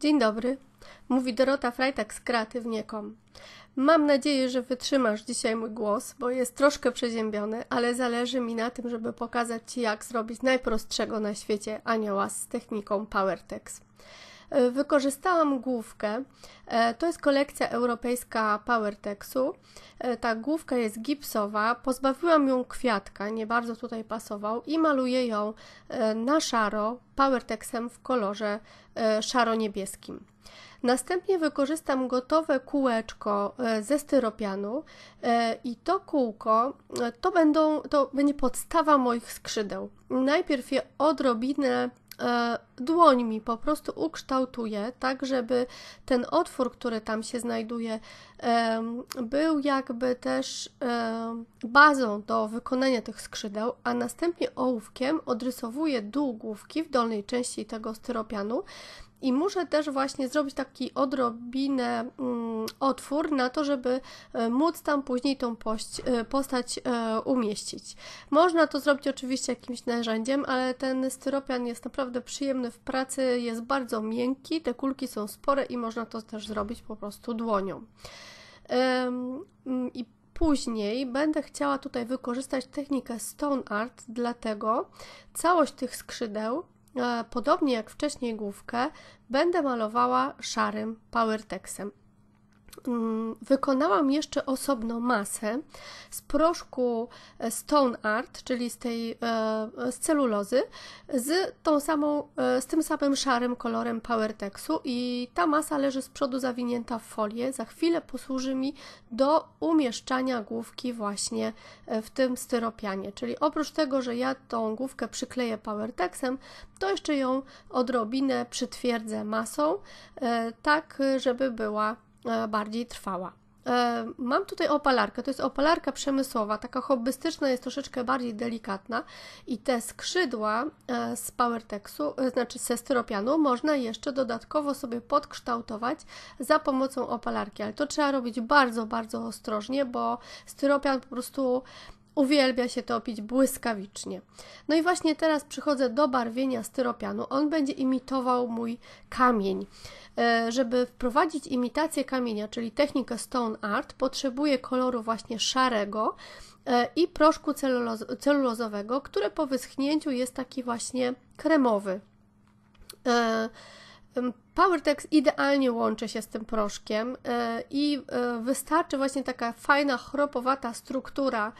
Dzień dobry, mówi Dorota Frajtak z kreatywniekom. Mam nadzieję, że wytrzymasz dzisiaj mój głos, bo jest troszkę przeziębiony, ale zależy mi na tym, żeby pokazać Ci, jak zrobić najprostszego na świecie anioła z techniką PowerTex. E, wykorzystałam główkę. E, to jest kolekcja europejska Powertexu. E, ta główka jest gipsowa. Pozbawiłam ją kwiatka, nie bardzo tutaj pasował i maluję ją na szaro Powertexem w kolorze szaro-niebieskim. Następnie wykorzystam gotowe kółeczko ze styropianu i to kółko to, będą, to będzie podstawa moich skrzydeł. Najpierw je odrobinę E, dłońmi po prostu ukształtuję, tak żeby ten otwór, który tam się znajduje, był jakby też bazą do wykonania tych skrzydeł, a następnie ołówkiem odrysowuję dół główki w dolnej części tego styropianu i muszę też właśnie zrobić taki odrobinę. Mm, otwór na to, żeby e, móc tam później tą e, postać e, umieścić. Można to zrobić oczywiście jakimś narzędziem, ale ten styropian jest naprawdę przyjemny w pracy, jest bardzo miękki, te kulki są spore i można to też zrobić po prostu dłonią. Mm, I później będę chciała tutaj wykorzystać technikę Stone Art, dlatego całość tych skrzydeł podobnie jak wcześniej główkę, będę malowała szarym powertexem. Wykonałam jeszcze osobno masę z proszku e, Stone Art, czyli z tej e, z celulozy, z, tą samą, e, z tym samym szarym kolorem PowerTexu i ta masa leży z przodu zawinięta w folię. Za chwilę posłuży mi do umieszczania główki właśnie w tym styropianie. Czyli oprócz tego, że ja tą główkę przykleję PowerTexem, to jeszcze ją odrobinę przytwierdzę masą, tak żeby była E, bardziej trwała. E, mam tutaj opalarkę, to jest opalarka przemysłowa, taka hobbystyczna, jest troszeczkę bardziej delikatna i te skrzydła e, z Powertexu, znaczy ze styropianu, można jeszcze dodatkowo sobie podkształtować za pomocą opalarki, ale to trzeba robić bardzo, bardzo ostrożnie, bo styropian po prostu Uwielbia się topić błyskawicznie. No i właśnie teraz przychodzę do barwienia styropianu. On będzie imitował mój kamień. E, żeby wprowadzić imitację kamienia, czyli technikę Stone Art, potrzebuję koloru właśnie szarego e, i proszku celulozowego, który po wyschnięciu jest taki właśnie kremowy. E, Powertex idealnie łączy się z tym proszkiem e, i e, wystarczy właśnie taka fajna, chropowata struktura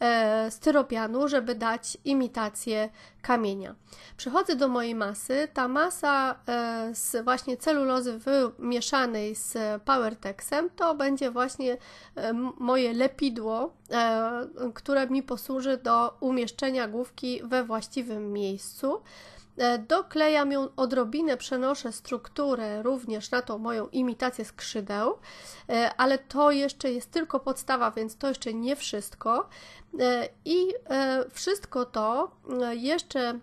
e, styropianu, żeby dać imitację kamienia. Przechodzę do mojej masy. Ta masa z właśnie celulozy wymieszanej z Powertexem, to będzie właśnie moje lepidło, które mi posłuży do umieszczenia główki we właściwym miejscu. E, doklejam ją odrobinę, przenoszę strukturę również na tą moją imitację skrzydeł, e, ale to jeszcze jest tylko podstawa, więc to jeszcze nie wszystko. E, I wszystko to jeszcze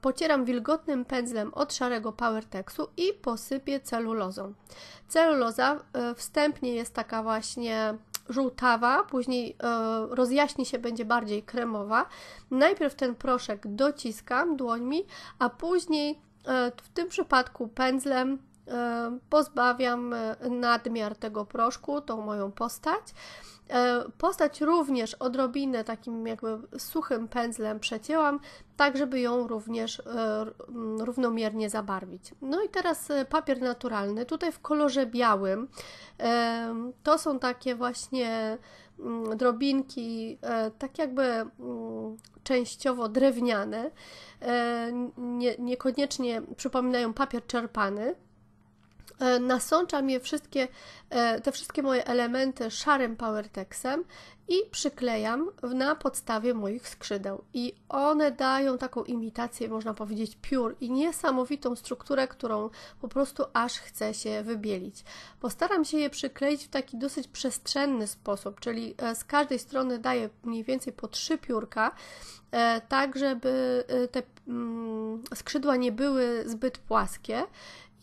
pocieram wilgotnym pędzlem od szarego powertexu i posypię celulozą. Celuloza wstępnie jest taka właśnie żółtawa, później e, rozjaśni się, będzie bardziej kremowa. Najpierw ten proszek dociskam dłońmi, a później e, w tym przypadku pędzlem pozbawiam e, nadmiar tego proszku, tą moją postać. E, postać również odrobinę takim jakby suchym pędzlem przecięłam, tak żeby ją również e, równomiernie zabarwić. No i teraz papier naturalny, tutaj w kolorze białym. To są takie właśnie drobinki, tak jakby częściowo drewniane, niekoniecznie przypominają papier czerpany. E, nasączam je wszystkie, e, te wszystkie moje elementy szarym powertexem i przyklejam na podstawie moich skrzydeł. I one dają taką imitację, można powiedzieć, piór i niesamowitą strukturę, którą po prostu aż chce się wybielić. Postaram się je przykleić w taki dosyć przestrzenny sposób, czyli e, z każdej strony daję mniej więcej po trzy piórka, tak żeby te mm, skrzydła nie były zbyt płaskie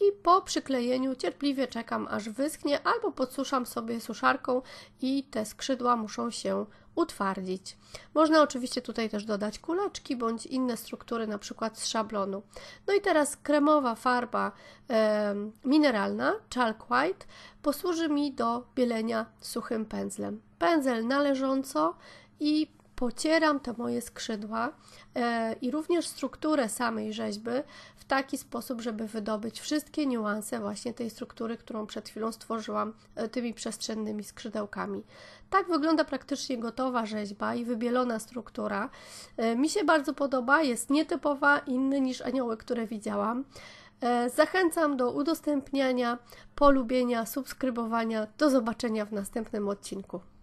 i po przyklejeniu cierpliwie czekam aż wyschnie albo podsuszam sobie suszarką i te skrzydła muszą się utwardzić. Można oczywiście tutaj też dodać kuleczki bądź inne struktury, na przykład z szablonu. No i teraz kremowa farba e, mineralna, chalk white, posłuży mi do bielenia suchym pędzlem. Pędzel należąco i pocieram te moje skrzydła e, i również strukturę samej rzeźby w taki sposób, żeby wydobyć wszystkie niuanse właśnie tej struktury, którą przed chwilą stworzyłam e, tymi przestrzennymi skrzydełkami. Tak wygląda praktycznie gotowa rzeźba i wybielona struktura. E, mi się bardzo podoba, jest nietypowa, inny niż anioły, które widziałam. Zachęcam do udostępniania, polubienia, subskrybowania. Do zobaczenia w następnym odcinku.